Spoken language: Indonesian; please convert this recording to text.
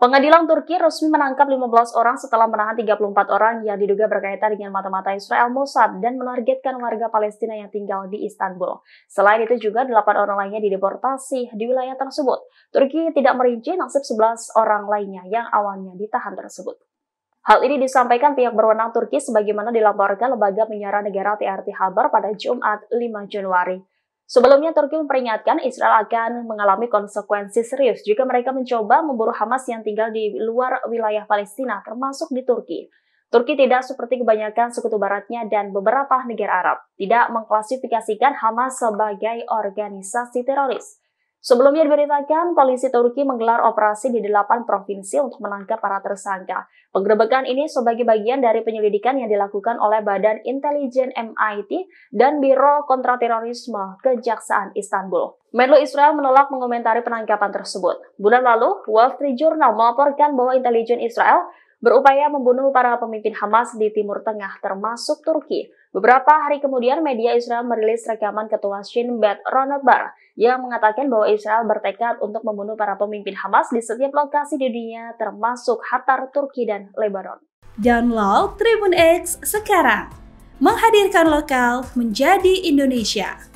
Pengadilan Turki resmi menangkap 15 orang setelah menahan 34 orang yang diduga berkaitan dengan mata-mata Israel Mossad dan menargetkan warga Palestina yang tinggal di Istanbul. Selain itu juga 8 orang lainnya dideportasi di wilayah tersebut. Turki tidak merinci nasib 11 orang lainnya yang awalnya ditahan tersebut. Hal ini disampaikan pihak berwenang Turki sebagaimana dilaporkan Lembaga Penyiaran Negara TRT Haber pada Jumat 5 Januari. Sebelumnya Turki memperingatkan Israel akan mengalami konsekuensi serius jika mereka mencoba memburu Hamas yang tinggal di luar wilayah Palestina termasuk di Turki. Turki tidak seperti kebanyakan sekutu baratnya dan beberapa negara Arab, tidak mengklasifikasikan Hamas sebagai organisasi teroris. Sebelumnya diberitakan, polisi Turki menggelar operasi di delapan provinsi untuk menangkap para tersangka. Penggerebekan ini sebagai bagian dari penyelidikan yang dilakukan oleh Badan Intelijen MIT dan Biro Kontraterorisme Kejaksaan Istanbul. Menlu Israel menolak mengomentari penangkapan tersebut. Bulan lalu, Wall Street Journal melaporkan bahwa intelijen Israel berupaya membunuh para pemimpin Hamas di Timur Tengah termasuk Turki. Beberapa hari kemudian, media Israel merilis rekaman ketua Shin Bet Ronald Bar yang mengatakan bahwa Israel bertekad untuk membunuh para pemimpin Hamas di setiap lokasi di dunia termasuk Hatar, Turki, dan Lebanon. Download Tribun X sekarang. Menghadirkan lokal menjadi Indonesia.